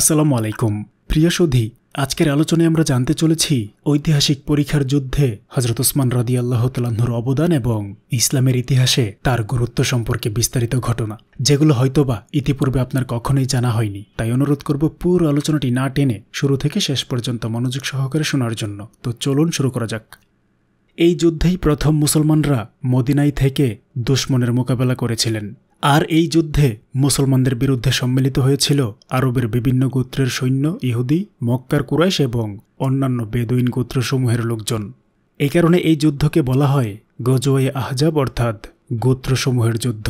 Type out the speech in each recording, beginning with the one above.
আসসালামু আলাইকুম প্রিয় সধি আজকের আলোচনায় আমরা জানতে চলেছি ঐতিহাসিক পরীক্ষার যুদ্ধে হজরত ওসমান রাদি আল্লাহ তালাহুর অবদান এবং ইসলামের ইতিহাসে তার গুরুত্ব সম্পর্কে বিস্তারিত ঘটনা যেগুলো হয়তোবা ইতিপূর্বে আপনার কখনোই জানা হয়নি তাই অনুরোধ করব পুরো আলোচনাটি না টেনে শুরু থেকে শেষ পর্যন্ত মনোযোগ সহকারে শোনার জন্য তো চলুন শুরু করা যাক এই যুদ্ধেই প্রথম মুসলমানরা মদিনাই থেকে দুশ্মনের মোকাবেলা করেছিলেন আর এই যুদ্ধে মুসলমানদের বিরুদ্ধে সম্মিলিত হয়েছিল আরবের বিভিন্ন গোত্রের সৈন্য ইহুদি মক্কার কুরাইশ এবং অন্যান্য বেদুইন গোত্রসমূহের লোকজন এই কারণে এই যুদ্ধকে বলা হয় গজওয়াই আহজাব অর্থাৎ গোত্রসমূহের যুদ্ধ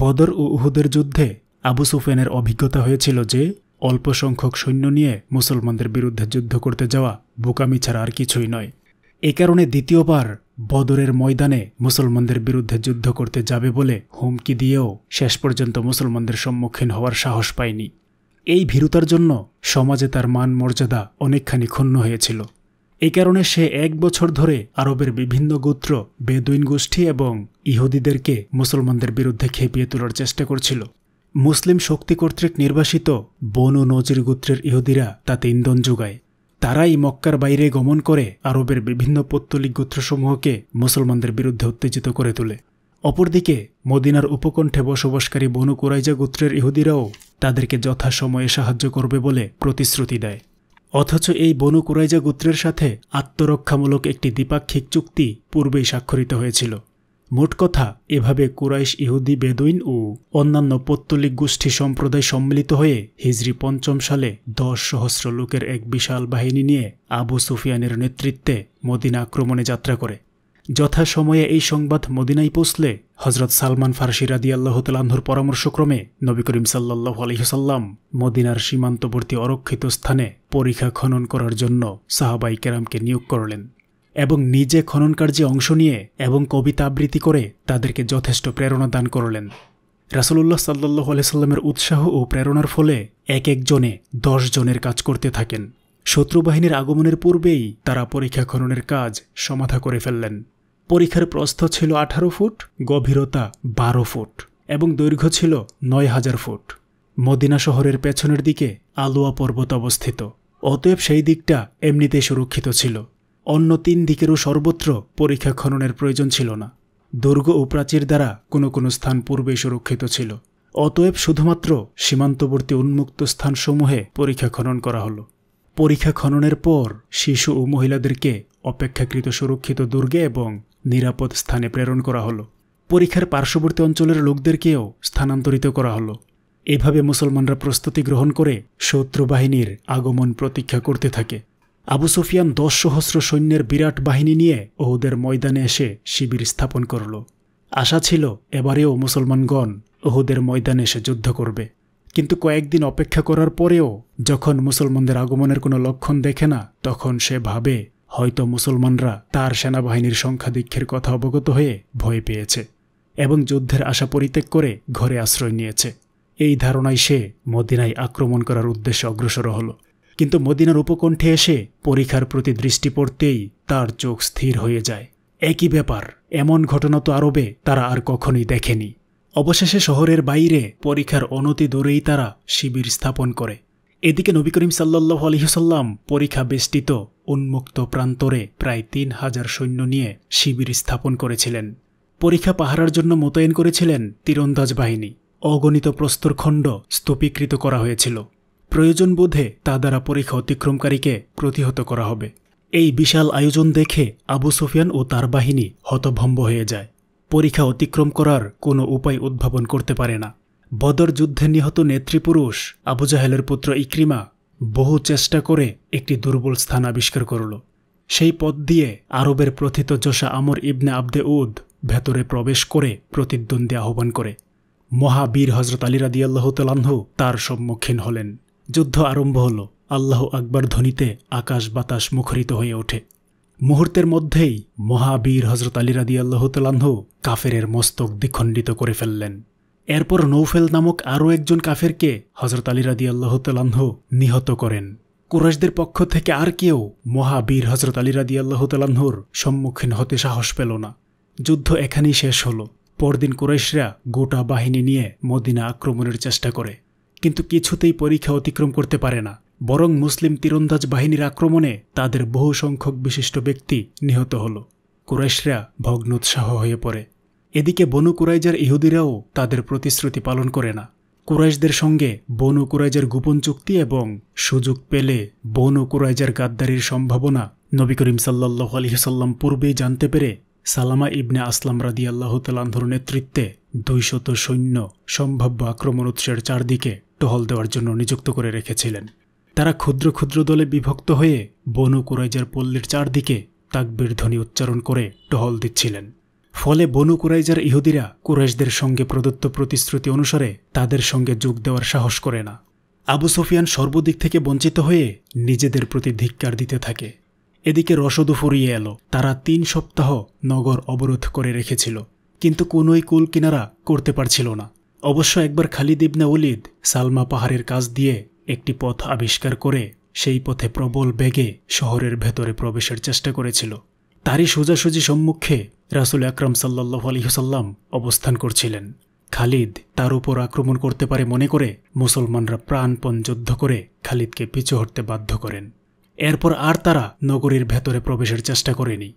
বদর ও উহুদের যুদ্ধে আবু সুফেনের অভিজ্ঞতা হয়েছিল যে অল্প সংখ্যক সৈন্য নিয়ে মুসলমানদের বিরুদ্ধে যুদ্ধ করতে যাওয়া বোকামি ছাড়া আর কিছুই নয় এ কারণে দ্বিতীয়বার বদরের ময়দানে মুসলমানদের বিরুদ্ধে যুদ্ধ করতে যাবে বলে হুমকি দিয়েও শেষ পর্যন্ত মুসলমানদের সম্মুখীন হওয়ার সাহস পায়নি এই ভীরুতার জন্য সমাজে তার মান মর্যাদা অনেকখানি ক্ষুণ্ণ হয়েছিল এই কারণে সে এক বছর ধরে আরবের বিভিন্ন গোত্র বেদুইন গোষ্ঠী এবং ইহুদিদেরকে মুসলমানদের বিরুদ্ধে খেপিয়ে তোলার চেষ্টা করছিল মুসলিম শক্তি কর্তৃক নির্বাসিত বনু নজির গোত্রের ইহুদিরা তাতে ইন্ধন যোগায় তারাই মক্কার বাইরে গমন করে আরবের বিভিন্ন পত্তলিক গোত্রসমূহকে মুসলমানদের বিরুদ্ধে উত্তেজিত করে তোলে অপরদিকে মদিনার উপকণ্ঠে বসবাসকারী বনু কুরাইজা গোত্রের ইহুদিরাও তাদেরকে যথাসময়ে সাহায্য করবে বলে প্রতিশ্রুতি দেয় অথচ এই বনু কুরাইজা গোত্রের সাথে আত্মরক্ষামূলক একটি দ্বিপাক্ষিক চুক্তি পূর্বেই স্বাক্ষরিত হয়েছিল মোট কথা এভাবে কুরাইশ ইহুদি বেদুইন ও অন্যান্য পত্তলিক গোষ্ঠী সম্প্রদায় সম্মিলিত হয়ে হিজরি পঞ্চম সালে দশ সহস্র লোকের এক বিশাল বাহিনী নিয়ে আবু সুফিয়ানের নেতৃত্বে মদিনা আক্রমণে যাত্রা করে যথাসময়ে এই সংবাদ মদিনায় পৌঁছলে হজরত সালমান ফার্সি রাদি আল্লাহতালাহর পরামর্শক্রমে নবী করিম সাল্লাহ আলহিহসাল্লাম মদিনার সীমান্তবর্তী অরক্ষিত স্থানে পরীক্ষা খনন করার জন্য সাহাবাই কেরামকে নিয়োগ করলেন এবং নিজে খননকার্যে অংশ নিয়ে এবং কবিতা আবৃত্তি করে তাদেরকে যথেষ্ট প্রেরণা দান করলেন রাসুলুল্লাহ সাল্লাহ আলাইস্লামের উৎসাহ ও প্রেরণার ফলে এক একজনে দশ জনের কাজ করতে থাকেন শত্রুবাহিনীর আগমনের পূর্বেই তারা পরীক্ষা খননের কাজ সমাধা করে ফেললেন পরীক্ষার প্রস্থ ছিল আঠারো ফুট গভীরতা বারো ফুট এবং দৈর্ঘ্য ছিল নয় হাজার ফুট মদিনা শহরের পেছনের দিকে আলোয়া পর্বত অবস্থিত অতএব সেই দিকটা এমনিতেই সুরক্ষিত ছিল অন্য তিন দিকেরও সর্বত্র পরীক্ষা খননের প্রয়োজন ছিল না দুর্গ ও প্রাচীর দ্বারা কোনো কোনো স্থান পূর্বে সুরক্ষিত ছিল অতএব শুধুমাত্র সীমান্তবর্তী উন্মুক্ত স্থানসমূহে পরীক্ষা খনন করা হলো পরীক্ষা খননের পর শিশু ও মহিলাদেরকে অপেক্ষাকৃত সুরক্ষিত দুর্গে এবং নিরাপদ স্থানে প্রেরণ করা হলো পরীক্ষার পার্শ্ববর্তী অঞ্চলের লোকদেরকেও স্থানান্তরিত করা হলো এভাবে মুসলমানরা প্রস্তুতি গ্রহণ করে শত্রু বাহিনীর আগমন প্রতীক্ষা করতে থাকে আবু সুফিয়ান দশ সহস্র সৈন্যের বিরাট বাহিনী নিয়ে ওহুদের ময়দানে এসে শিবির স্থাপন করল আশা ছিল এবারেও মুসলমানগণ ওহুদের ময়দানে এসে যুদ্ধ করবে কিন্তু কয়েকদিন অপেক্ষা করার পরেও যখন মুসলমানদের আগমনের কোনো লক্ষণ দেখে না তখন সে ভাবে হয়তো মুসলমানরা তার সেনাবাহিনীর সংখ্যাধিক্ষের কথা অবগত হয়ে ভয় পেয়েছে এবং যুদ্ধের আশা পরিত্যাগ করে ঘরে আশ্রয় নিয়েছে এই ধারণায় সে মদিনায় আক্রমণ করার উদ্দেশ্যে অগ্রসর হলো কিন্তু মদিনার উপকণ্ঠে এসে পরীক্ষার প্রতি দৃষ্টি পড়তেই তার চোখ স্থির হয়ে যায় একই ব্যাপার এমন ঘটনা তো আরবে তারা আর কখনোই দেখেনি অবশেষে শহরের বাইরে পরীক্ষার অনতি দূরেই তারা শিবির স্থাপন করে এদিকে নবী করিম সাল্লাহ আলহিহসাল্লাম পরীক্ষা বেষ্টিত উন্মুক্ত প্রান্তরে প্রায় তিন হাজার সৈন্য নিয়ে শিবির স্থাপন করেছিলেন পরীক্ষা পাহারার জন্য মোতায়েন করেছিলেন তীরন্দাজ বাহিনী অগণিত প্রস্তরখণ্ড স্তূপীকৃত করা হয়েছিল প্রয়োজন বোধে তা দ্বারা পরীক্ষা অতিক্রমকারীকে প্রতিহত করা হবে এই বিশাল আয়োজন দেখে আবু সুফিয়ান ও তার বাহিনী হতভম্ব হয়ে যায় পরীক্ষা অতিক্রম করার কোনো উপায় উদ্ভাবন করতে পারে না বদর যুদ্ধে নিহত নেতৃপুরুষ আবু জাহেলের পুত্র ইক্রিমা বহু চেষ্টা করে একটি দুর্বল স্থান আবিষ্কার করল সেই পথ দিয়ে আরবের প্রথিত জোসা আমর ইবনে আবদে উদ ভেতরে প্রবেশ করে প্রতিদ্বন্দ্বী আহ্বান করে মহাবীর হজরত আলী রাদিয়াল্লাহ তালাহ তার সম্মুখীন হলেন যুদ্ধ আরম্ভ হল আল্লাহ আকবর ধ্বনিতে আকাশ বাতাস মুখরিত হয়ে ওঠে মুহূর্তের মধ্যেই মহাবীর হজরত আলী রাদি আল্লাহতালাহ কাফেরের মস্তক দ্বিখণ্ডিত করে ফেললেন এরপর নৌফেল নামক আরও একজন কাফেরকে হজরত আলী রাদি আল্লাহতালাহ নিহত করেন কুরেশদের পক্ষ থেকে আর কেউ মহাবীর হজরত আলী রাদি আল্লাহতালাহর সম্মুখীন হতে সাহস পেল না যুদ্ধ এখানেই শেষ হল পরদিন কুরেশরা গোটা বাহিনী নিয়ে মদিনা আক্রমণের চেষ্টা করে কিন্তু কিছুতেই পরীক্ষা অতিক্রম করতে পারে না বরং মুসলিম তীরন্দাজ বাহিনীর আক্রমণে তাদের বহু সংখ্যক বিশিষ্ট ব্যক্তি নিহত হল কুরাইশরা ভগ্নোৎসাহ হয়ে পড়ে এদিকে বনু কুরাইজার ইহুদিরাও তাদের প্রতিশ্রুতি পালন করে না কুরাইশদের সঙ্গে বনু কুরাইজার গোপন চুক্তি এবং সুযোগ পেলে বনু কুরাইজার গাদ্দারির সম্ভাবনা নবী করিম সাল্লাহ আলহিহাল্লাম পূর্বেই জানতে পেরে সালামা ইবনে আসলাম রাদি আল্লাহ তালান্ধর নেতৃত্বে দুইশত সৈন্য সম্ভাব্য আক্রমণ উৎসের চারদিকে হল দেওয়ার জন্য নিযুক্ত করে রেখেছিলেন তারা ক্ষুদ্র ক্ষুদ্র দলে বিভক্ত হয়ে বনু কুরাইজার পল্লীর চারদিকে তাকবির ধ্বনি উচ্চারণ করে টহল দিচ্ছিলেন ফলে বনু কুরাইজার ইহুদিরা কুরাইশদের সঙ্গে প্রদত্ত প্রতিশ্রুতি অনুসারে তাদের সঙ্গে যোগ দেওয়ার সাহস করে না আবু সুফিয়ান সর্বদিক থেকে বঞ্চিত হয়ে নিজেদের প্রতি ধিক্কার দিতে থাকে এদিকে রসদও ফুরিয়ে এলো তারা তিন সপ্তাহ নগর অবরোধ করে রেখেছিল কিন্তু কোনোই কুল কিনারা করতে পারছিল না অবশ্য একবার খালিদ ইবনা উলিদ সালমা পাহাড়ের কাছ দিয়ে একটি পথ আবিষ্কার করে সেই পথে প্রবল বেগে শহরের ভেতরে প্রবেশের চেষ্টা করেছিল তারই সোজাসুজি সম্মুখে রাসুল আকরম সাল্লাহ আলহিহসাল্লাম অবস্থান করছিলেন খালিদ তার উপর আক্রমণ করতে পারে মনে করে মুসলমানরা প্রাণপণ যুদ্ধ করে খালিদকে পিছু হটতে বাধ্য করেন এরপর আর তারা নগরীর ভেতরে প্রবেশের চেষ্টা করেনি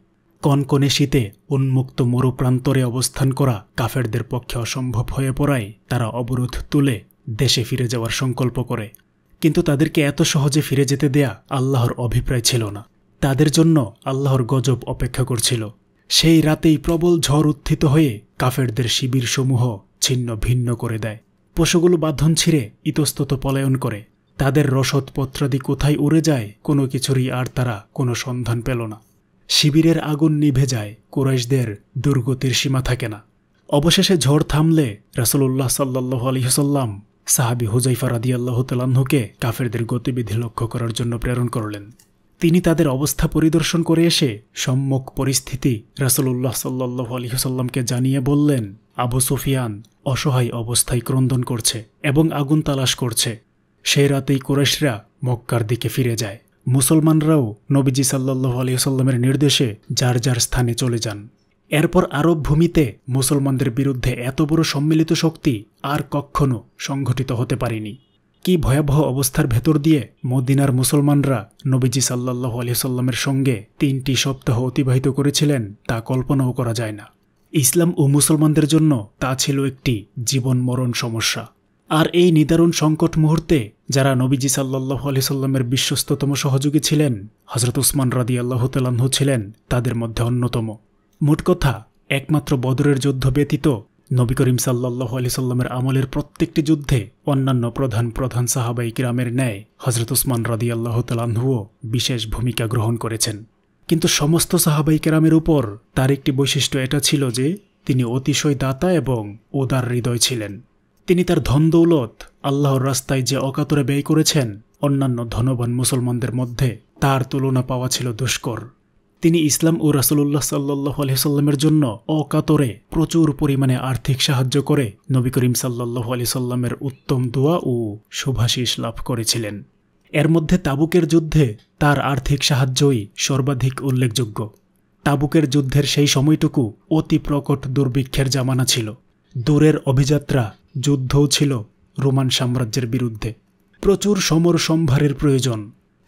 কনকনে শীতে উন্মুক্ত মরুপ্রান্তরে অবস্থান করা কাফেরদের পক্ষে অসম্ভব হয়ে পড়ায় তারা অবরোধ তুলে দেশে ফিরে যাওয়ার সংকল্প করে কিন্তু তাদেরকে এত সহজে ফিরে যেতে দেয়া আল্লাহর অভিপ্রায় ছিল না তাদের জন্য আল্লাহর গজব অপেক্ষা করছিল সেই রাতেই প্রবল ঝড় উত্থিত হয়ে কাফেরদের শিবিরসমূহ ছিন্ন ভিন্ন করে দেয় পশুগুলো বাঁধন ছিঁড়ে ইতস্তত পলায়ন করে তাদের রসদপত্রাদি কোথায় উড়ে যায় কোনো কিছুরই আর তারা কোনো সন্ধান পেল না শিবিরের আগুন নিভে যায় কুরাইশদের দুর্গতির সীমা থাকে না অবশেষে ঝড় থামলে রাসুলুল্লাহ সাল্লাহ আলহিহসাল্লাম সাহাবি হুজাইফা রাদি আল্লাহ কাফেরদের গতিবিধি লক্ষ্য করার জন্য প্রেরণ করলেন তিনি তাদের অবস্থা পরিদর্শন করে এসে সম্মুখ পরিস্থিতি রাসুলুল্লাহ সাল্লাহ আলহিহসাল্লামকে জানিয়ে বললেন আবু সুফিয়ান অসহায় অবস্থায় ক্রন্দন করছে এবং আগুন তালাশ করছে সেই রাতেই কুরাইশরা মক্কার দিকে ফিরে যায় মুসলমানরাও নবীজি সাল্লাহ আলিয়াল্লামের নির্দেশে যার যার স্থানে চলে যান এরপর আরব ভূমিতে মুসলমানদের বিরুদ্ধে এত বড় সম্মিলিত শক্তি আর কখনও সংঘটিত হতে পারেনি কি ভয়াবহ অবস্থার ভেতর দিয়ে মদিনার মুসলমানরা নবীজি সাল্লাহ আলিয়াল্লামের সঙ্গে তিনটি সপ্তাহ অতিবাহিত করেছিলেন তা কল্পনাও করা যায় না ইসলাম ও মুসলমানদের জন্য তা ছিল একটি জীবন মরণ সমস্যা আর এই নিদারুণ সংকট মুহূর্তে যারা নবীজি সাল্লাহ আলি সাল্লামের বিশ্বস্ততম সহযোগী ছিলেন হজরত উসমান রাদি আল্লাহতালাহ ছিলেন তাদের মধ্যে অন্যতম মোট কথা একমাত্র বদরের যুদ্ধ ব্যতীত নবী করিম সাল্লাহ আলি সাল্লামের আমলের প্রত্যেকটি যুদ্ধে অন্যান্য প্রধান প্রধান সাহাবাই গ্রামের ন্যায় হজরত উসমান রাদি আল্লাহতালাহুও বিশেষ ভূমিকা গ্রহণ করেছেন কিন্তু সমস্ত সাহাবাই কেরামের উপর তার একটি বৈশিষ্ট্য এটা ছিল যে তিনি অতিশয় দাতা এবং উদার হৃদয় ছিলেন তিনি তার ধন দৌলত আল্লাহর রাস্তায় যে অকাতরে ব্যয় করেছেন অন্যান্য ধনবান মুসলমানদের মধ্যে তার তুলনা পাওয়া ছিল দুষ্কর তিনি ইসলাম ও রাসুল্লাহ সাল্লাহ আলহিসাল্লামের জন্য অকাতরে প্রচুর পরিমাণে আর্থিক সাহায্য করে নবী করিম সাল্লাহ আলিসাল্লামের উত্তম দোয়া ও শুভাশিস লাভ করেছিলেন এর মধ্যে তাবুকের যুদ্ধে তার আর্থিক সাহায্যই সর্বাধিক উল্লেখযোগ্য তাবুকের যুদ্ধের সেই সময়টুকু অতি প্রকট দুর্ভিক্ষের জামানা ছিল দূরের অভিযাত্রা যুদ্ধও ছিল রোমান সাম্রাজ্যের বিরুদ্ধে প্রচুর সমর সম্ভারের প্রয়োজন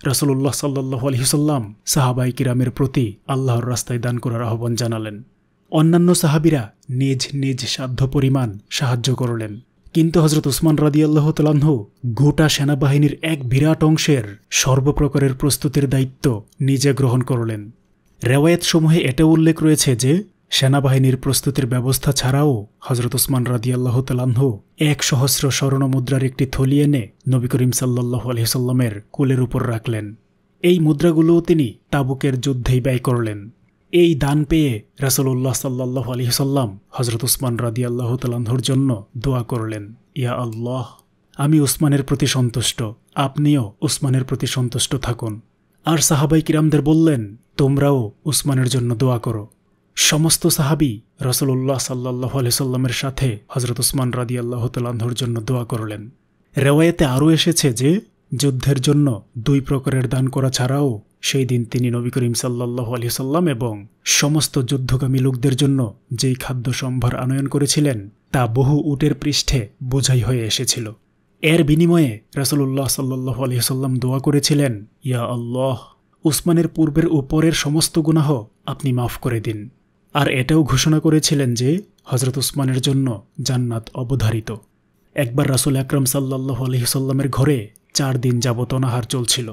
রাসলুল্লাহ সাল্লাহ আলহিসাল্লাম সাহাবাই কিরামের প্রতি আল্লাহর রাস্তায় দান করার আহ্বান জানালেন অন্যান্য সাহাবিরা নিজ নিজ সাধ্য পরিমাণ সাহায্য করলেন কিন্তু হজরত উসমান রাদি আল্লাহ তালাহ গোটা সেনাবাহিনীর এক বিরাট অংশের সর্বপ্রকারের প্রস্তুতির দায়িত্ব নিজে গ্রহণ করলেন রেওয়ায়তসমূহে এটা উল্লেখ রয়েছে যে সেনাবাহিনীর প্রস্তুতির ব্যবস্থা ছাড়াও হজরত ওসমান রাদিয়াল্লাহ তালাহ এক সহস্র স্বর্ণ মুদ্রার একটি থলি এনে নবী করিম সাল্লাহ আলহিসাল্লামের কোলের উপর রাখলেন এই মুদ্রাগুলোও তিনি তাবুকের যুদ্ধেই ব্যয় করলেন এই দান পেয়ে রাসলুল্লাহ সাল্লাহ আলহিসাল্লাম হজরত উসমান রাদি তালাহর জন্য দোয়া করলেন ইয়া আল্লাহ আমি উসমানের প্রতি সন্তুষ্ট আপনিও উসমানের প্রতি সন্তুষ্ট থাকুন আর সাহাবাই কিরামদের বললেন তোমরাও উসমানের জন্য দোয়া করো সমস্ত সাহাবি রসলুল্লাহ সাল্লাহ আলসাল্লামের সাথে হজরত উসমান রাদি আল্লাহ তালাহর জন্য দোয়া করলেন রেওয়ায়েতে আরও এসেছে যে যুদ্ধের জন্য দুই প্রকারের দান করা ছাড়াও সেই দিন তিনি নবী করিম সাল্লাহ সাল্লাম এবং সমস্ত যুদ্ধগামী লোকদের জন্য যেই খাদ্য সম্ভার আনয়ন করেছিলেন তা বহু উটের পৃষ্ঠে বোঝাই হয়ে এসেছিল এর বিনিময়ে রাসলুল্লাহ সাল্লাহ আলহিহাল্লাম দোয়া করেছিলেন ইয়া আল্লাহ উসমানের পূর্বের উপরের সমস্ত গুনাহ আপনি মাফ করে দিন আর এটাও ঘোষণা করেছিলেন যে হজরত উসমানের জন্য জান্নাত অবধারিত একবার রাসুল আকরম সাল্লাহ আলহিহসাল্লামের ঘরে চার দিন যাবত অনাহার চলছিল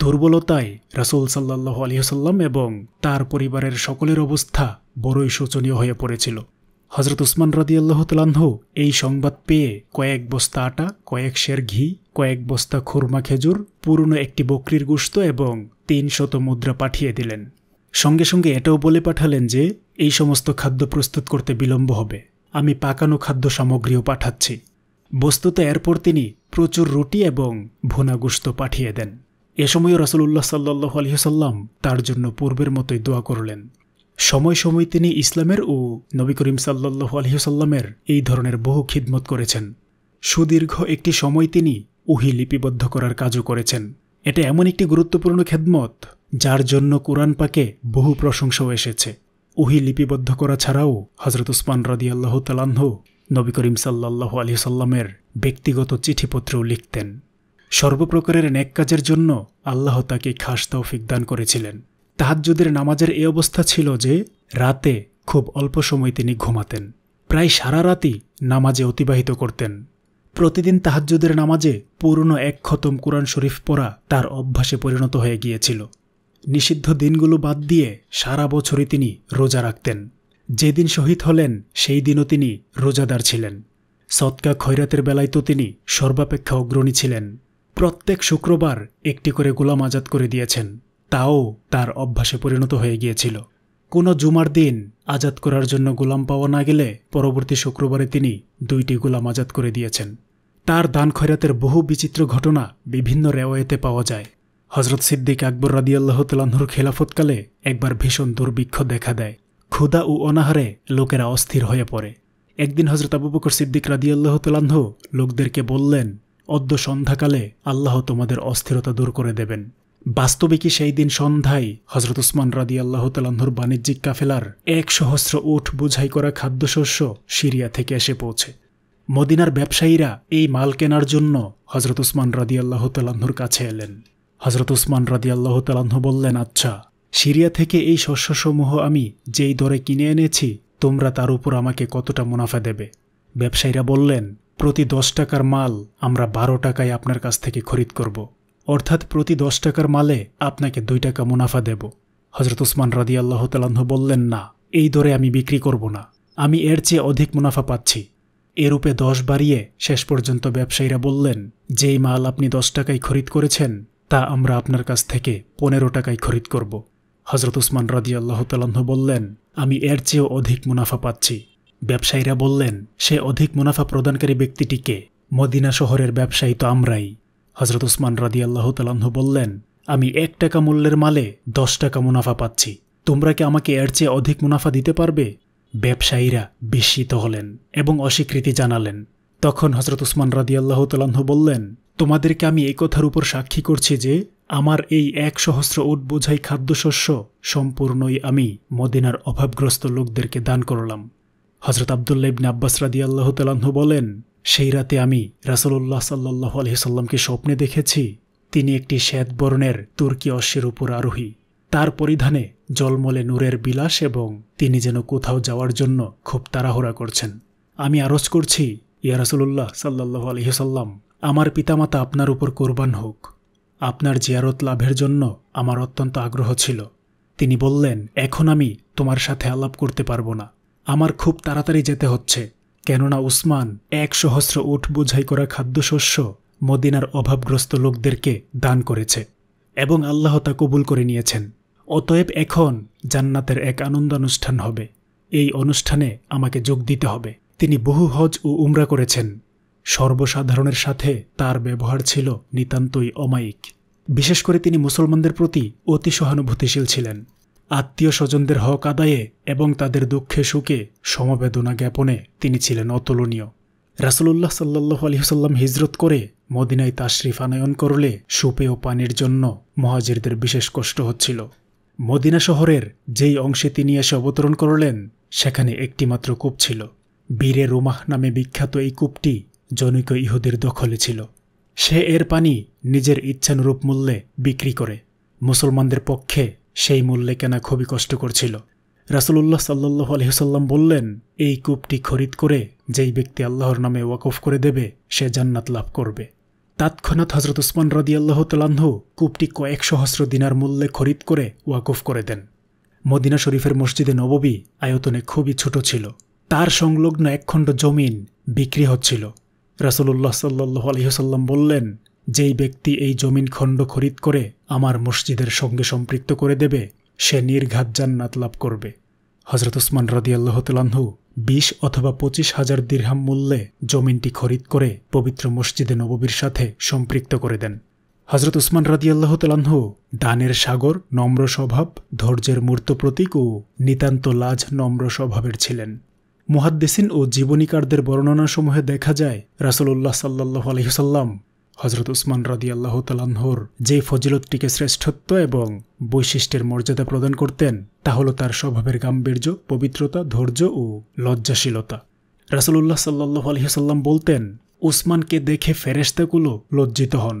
দুর্বলতায় রাসুল সাল্লাহ আলহিহসাল্লাম এবং তার পরিবারের সকলের অবস্থা বড়ই শোচনীয় হয়ে পড়েছিল হজরত উসমান রাদিয়াল্লাহ তালাহ এই সংবাদ পেয়ে কয়েক বস্তা আটা কয়েক শের ঘি কয়েক বস্তা খুরমা খেজুর পুরনো একটি বকরির গুস্ত এবং তিন শত মুদ্রা পাঠিয়ে দিলেন সঙ্গে সঙ্গে এটাও বলে পাঠালেন যে এই সমস্ত খাদ্য প্রস্তুত করতে বিলম্ব হবে আমি পাকানো খাদ্য সামগ্রীও পাঠাচ্ছি বস্তুতে এরপর তিনি প্রচুর রুটি এবং ভুনাগুস্ত পাঠিয়ে দেন এ সময় রসুল্লাহ সাল্লাহ আলহিহসাল্লাম তার জন্য পূর্বের মতোই দোয়া করলেন সময় সময় তিনি ইসলামের ও নবী করিম সাল্লাহ আলহিহসাল্লামের এই ধরনের বহু খিদমত করেছেন সুদীর্ঘ একটি সময় তিনি উহি লিপিবদ্ধ করার কাজও করেছেন এটা এমন একটি গুরুত্বপূর্ণ খেদমত যার জন্য কোরআন পাকে বহু প্রশংসাও এসেছে উহি লিপিবদ্ধ করা ছাড়াও হজরত উসমান রাদি আল্লাহ তালাহ নবী করিম সাল্লাহ আলি সাল্লামের ব্যক্তিগত চিঠিপত্রেও লিখতেন সর্বপ্রকারের ন্যাক কাজের জন্য আল্লাহ তাকে খাস তৌফিক দান করেছিলেন তাহাজুদের নামাজের এ অবস্থা ছিল যে রাতে খুব অল্প সময় তিনি ঘুমাতেন প্রায় সারা রাতই নামাজে অতিবাহিত করতেন প্রতিদিন তাহাজুদের নামাজে পুরনো এক খতম কোরআন শরীফ পড়া তার অভ্যাসে পরিণত হয়ে গিয়েছিল নিষিদ্ধ দিনগুলো বাদ দিয়ে সারা বছরই তিনি রোজা রাখতেন যেদিন শহীদ হলেন সেই দিনও তিনি রোজাদার ছিলেন সৎকা খৈরাতের বেলায় তো তিনি সর্বাপেক্ষা অগ্রণী ছিলেন প্রত্যেক শুক্রবার একটি করে গোলাম আজাদ করে দিয়েছেন তাও তার অভ্যাসে পরিণত হয়ে গিয়েছিল কোনো জুমার দিন আজাদ করার জন্য গোলাম পাওয়া না গেলে পরবর্তী শুক্রবারে তিনি দুইটি গোলাম আজাদ করে দিয়েছেন তার দান খৈরাতের বহু বিচিত্র ঘটনা বিভিন্ন রেওয়ায়েতে পাওয়া যায় হজরত সিদ্দিক আকবর রাদিয়াল্লাহ তালাহুর খেলাফতকালে একবার ভীষণ দুর্ভিক্ষ দেখা দেয় ক্ষুদা ও অনাহারে লোকেরা অস্থির হয়ে পড়ে একদিন হজরত আবু বকর সিদ্দিক রাদিয়াল্লাহ তালাহ লোকদেরকে বললেন অদ্য সন্ধ্যাকালে আল্লাহ তোমাদের অস্থিরতা দূর করে দেবেন বাস্তবে কি সেই দিন সন্ধ্যায় হজরত উসমান রাদি আল্লাহ তালাহর বাণিজ্যিক কাফেলার এক সহস্র উঠ বুঝাই করা খাদ্যশস্য সিরিয়া থেকে এসে পৌঁছে মদিনার ব্যবসায়ীরা এই মাল কেনার জন্য হজরত উসমান রাদি আল্লাহ তালাহর কাছে এলেন হজরত উসমান রাদিয়াল্লাহ তালাহ বললেন আচ্ছা সিরিয়া থেকে এই শস্যসমূহ আমি যেই দরে কিনে এনেছি তোমরা তার উপর আমাকে কতটা মুনাফা দেবে ব্যবসায়ীরা বললেন প্রতি দশ টাকার মাল আমরা বারো টাকায় আপনার কাছ থেকে খরিদ করব অর্থাৎ প্রতি দশ টাকার মালে আপনাকে দুই টাকা মুনাফা দেব হজরত উসমান রাদি আল্লাহ তালাহ বললেন না এই দরে আমি বিক্রি করব না আমি এর চেয়ে অধিক মুনাফা পাচ্ছি এরূপে দশ বাড়িয়ে শেষ পর্যন্ত ব্যবসায়ীরা বললেন যেই মাল আপনি দশ টাকায় খরিদ করেছেন তা আমরা আপনার কাছ থেকে পনেরো টাকায় খরিদ করব হজরত উসমান রাজি আল্লাহ বললেন আমি এর চেয়েও অধিক মুনাফা পাচ্ছি ব্যবসায়ীরা বললেন সে অধিক মুনাফা প্রদানকারী ব্যক্তিটিকে মদিনা শহরের ব্যবসায়ী তো আমরাই হজরত উসমান রাজি আল্লাহ বললেন আমি এক টাকা মূল্যের মালে দশ টাকা মুনাফা পাচ্ছি তোমরা কি আমাকে এর চেয়ে অধিক মুনাফা দিতে পারবে ব্যবসায়ীরা বিস্মিত হলেন এবং অস্বীকৃতি জানালেন তখন হজরত উসমান রাজি আল্লাহ বললেন তোমাদেরকে আমি এই কথার উপর সাক্ষী করছি যে আমার এই এক সহস্র উট বোঝাই খাদ্যশস্য সম্পূর্ণই আমি মদিনার অভাবগ্রস্ত লোকদেরকে দান করলাম হজরত আবদুল্লা ইবনে আব্বাস রাদি আল্লাহ তালাহু বলেন সেই রাতে আমি রাসলুল্লাহ সাল্লাহ আলহিসাল্লামকে স্বপ্নে দেখেছি তিনি একটি শ্বেত বর্ণের তুর্কি অশ্বের উপর আরোহী তার পরিধানে জলমলে নূরের বিলাস এবং তিনি যেন কোথাও যাওয়ার জন্য খুব তাড়াহুড়া করছেন আমি আরজ করছি ইয়া রাসুল্লাহ সাল্লাহ আলহিসাল্লাম আমার পিতামাতা আপনার উপর কোরবান হোক আপনার জিয়ারত লাভের জন্য আমার অত্যন্ত আগ্রহ ছিল তিনি বললেন এখন আমি তোমার সাথে আলাপ করতে পারবো না আমার খুব তাড়াতাড়ি যেতে হচ্ছে কেননা উসমান এক সহস্র উঠ বোঝাই করা খাদ্যশস্য মদিনার অভাবগ্রস্ত লোকদেরকে দান করেছে এবং আল্লাহ তা কবুল করে নিয়েছেন অতএব এখন জান্নাতের এক আনন্দানুষ্ঠান হবে এই অনুষ্ঠানে আমাকে যোগ দিতে হবে তিনি বহু হজ ও উমরা করেছেন সর্বসাধারণের সাথে তার ব্যবহার ছিল নিতান্তই অমায়িক বিশেষ করে তিনি মুসলমানদের প্রতি অতি সহানুভূতিশীল ছিলেন আত্মীয় স্বজনদের হক আদায়ে এবং তাদের দুঃখে সুখে সমবেদনা জ্ঞাপনে তিনি ছিলেন অতুলনীয় রাসুল্লাহ সাল্লু আলহিহসাল্লাম হিজরত করে মদিনায় তাশরিফ আনয়ন করলে সুপে ও পানির জন্য মহাজিরদের বিশেষ কষ্ট হচ্ছিল মদিনা শহরের যেই অংশে তিনি এসে অবতরণ করলেন সেখানে একটিমাত্র কূপ ছিল বীরে রুমাহ নামে বিখ্যাত এই কূপটি জনৈক ইহুদের দখলে ছিল সে এর পানি নিজের ইচ্ছানুরূপ মূল্যে বিক্রি করে মুসলমানদের পক্ষে সেই মূল্যে কেনা খুবই কষ্টকর ছিল রাসুলুল্লাহ সাল্লু আলহিহসাল্লাম বললেন এই কূপটি খরিদ করে যেই ব্যক্তি আল্লাহর নামে ওয়াকফ করে দেবে সে জান্নাত লাভ করবে তাৎক্ষণাৎ হজরত উসমান আল্লাহ তালাহু কূপটি কয়েক সহস্র দিনার মূল্যে খরিদ করে ওয়াকফ করে দেন মদিনা শরীফের মসজিদে নববী আয়তনে খুবই ছোট ছিল তার সংলগ্ন একখণ্ড জমিন বিক্রি হচ্ছিল রাসুলুল্লাহ সাল্লাহ আলহিহসাল্লাম বললেন যেই ব্যক্তি এই জমিন খণ্ড খরিদ করে আমার মসজিদের সঙ্গে সম্পৃক্ত করে দেবে সে নির্ঘাত জান্নাত লাভ করবে হজরত উসমান রদি আল্লাহতালাহু বিশ অথবা পঁচিশ হাজার দীর্হাম মূল্যে জমিনটি খরিদ করে পবিত্র মসজিদে নববীর সাথে সম্পৃক্ত করে দেন হজরত উসমান রাদি আল্লাহতালাহু দানের সাগর নম্র স্বভাব ধৈর্যের মূর্ত প্রতীক ও নিতান্ত লাজ নম্র স্বভাবের ছিলেন মুহাদ্দেসিন ও জীবনীকারদের বর্ণনাসমূহে দেখা যায় রাসুল্লাহ সাল্লাহ আলহিহসাল্লাম হজরত উসমান রাদি আল্লাহ তালাহর যে ফজিলতটিকে শ্রেষ্ঠত্ব এবং বৈশিষ্ট্যের মর্যাদা প্রদান করতেন তা হল তার স্বভাবের গাম্ভীর্য পবিত্রতা ধৈর্য ও লজ্জাশীলতা রাসুল্লাহ সাল্লাহ আলহিহসাল্লাম বলতেন উসমানকে দেখে ফেরেস্তাগুলো লজ্জিত হন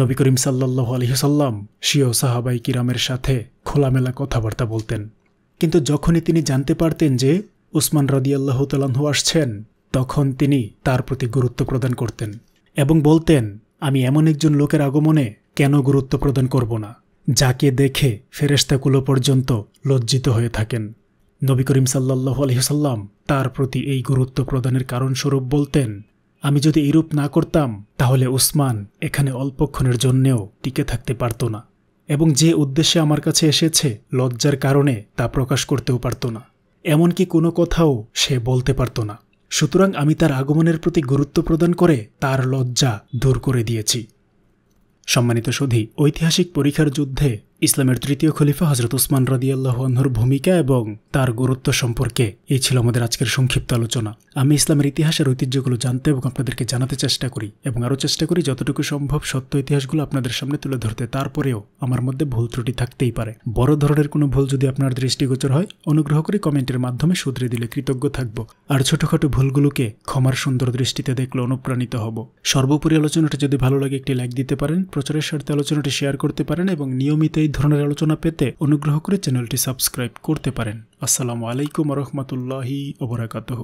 নবী করিম সাল্লাহ আলহিহসাল্লাম শিও সাহাবাই কিরামের সাথে খোলামেলা কথাবার্তা বলতেন কিন্তু যখনই তিনি জানতে পারতেন যে উসমান রদিয়াল্লাহ তালাহু আসছেন তখন তিনি তার প্রতি গুরুত্ব প্রদান করতেন এবং বলতেন আমি এমন একজন লোকের আগমনে কেন গুরুত্ব প্রদান করব না যাকে দেখে ফেরেস্তাকুলো পর্যন্ত লজ্জিত হয়ে থাকেন নবী করিম সাল্লাহ আলহিসাল্লাম তার প্রতি এই গুরুত্ব প্রদানের কারণস্বরূপ বলতেন আমি যদি এরূপ না করতাম তাহলে উসমান এখানে অল্পক্ষণের জন্যেও টিকে থাকতে পারত না এবং যে উদ্দেশ্যে আমার কাছে এসেছে লজ্জার কারণে তা প্রকাশ করতেও পারত না এমনকি কোনো কথাও সে বলতে পারত না সুতরাং আমি তার আগমনের প্রতি গুরুত্ব প্রদান করে তার লজ্জা দূর করে দিয়েছি সম্মানিত সধি ঐতিহাসিক পরীক্ষার যুদ্ধে ইসলামের তৃতীয় খলিফা হজরত উসমান রদিয়াল্লাহনহুর ভূমিকা এবং তার গুরুত্ব সম্পর্কে এই ছিল আমাদের আজকের সংক্ষিপ্ত আলোচনা আমি ইসলামের ইতিহাসের ঐতিহ্যগুলো জানতে এবং আপনাদেরকে জানাতে চেষ্টা করি এবং আরও চেষ্টা করি যতটুকু সম্ভব সত্য ইতিহাসগুলো আপনাদের সামনে তুলে ধরতে তারপরেও আমার মধ্যে ভুল ত্রুটি থাকতেই পারে বড় ধরনের কোনো ভুল যদি আপনার দৃষ্টিগোচর হয় অনুগ্রহ করে কমেন্টের মাধ্যমে শুধরে দিলে কৃতজ্ঞ থাকব আর ছোটোখাটো ভুলগুলোকে ক্ষমার সুন্দর দৃষ্টিতে দেখলে অনুপ্রাণিত হব সর্বোপরি আলোচনাটি যদি ভালো লাগে একটি লাইক দিতে পারেন প্রচারের স্বার্থে আলোচনাটি শেয়ার করতে পারেন এবং নিয়মিত এই ধরনের আলোচনা পেতে অনুগ্রহ করে চ্যানেলটি সাবস্ক্রাইব করতে পারেন আসসালামু আলাইকুম রহমতুল্লাহি ওবরাকাতহ